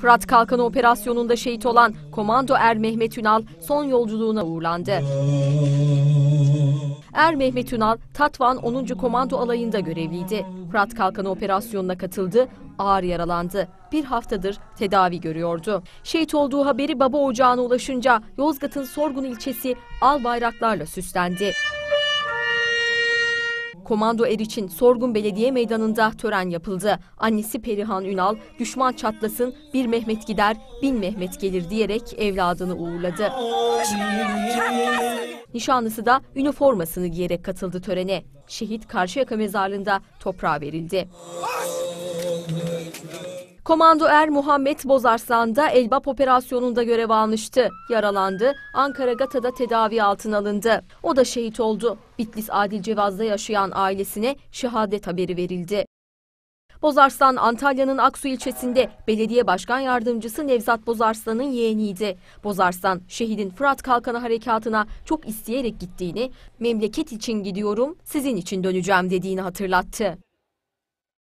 Fırat kalkanı operasyonunda şehit olan Komando Er Mehmet Ünal son yolculuğuna uğurlandı. Er Mehmet Ünal, Tatvan 10. Komando Alayı'nda görevliydi. Fırat kalkanı operasyonuna katıldı, ağır yaralandı. Bir haftadır tedavi görüyordu. Şehit olduğu haberi baba ocağına ulaşınca Yozgat'ın Sorgun ilçesi al bayraklarla süslendi. Komando Eriç'in Sorgun Belediye Meydanı'nda tören yapıldı. Annesi Perihan Ünal, düşman çatlasın bir Mehmet gider, bin Mehmet gelir diyerek evladını uğurladı. Nişanlısı da üniformasını giyerek katıldı törene. Şehit Karşıyaka mezarlığında toprağa verildi. Komando Er Muhammed Bozarslan da Elbap operasyonunda görev almıştı. Yaralandı, Ankara Gata'da tedavi altına alındı. O da şehit oldu. Bitlis Adil Cevaz'da yaşayan ailesine şehadet haberi verildi. Bozarslan Antalya'nın Aksu ilçesinde belediye başkan yardımcısı Nevzat Bozarslan'ın yeğeniydi. Bozarslan şehidin Fırat Kalkanı harekatına çok isteyerek gittiğini, memleket için gidiyorum, sizin için döneceğim dediğini hatırlattı.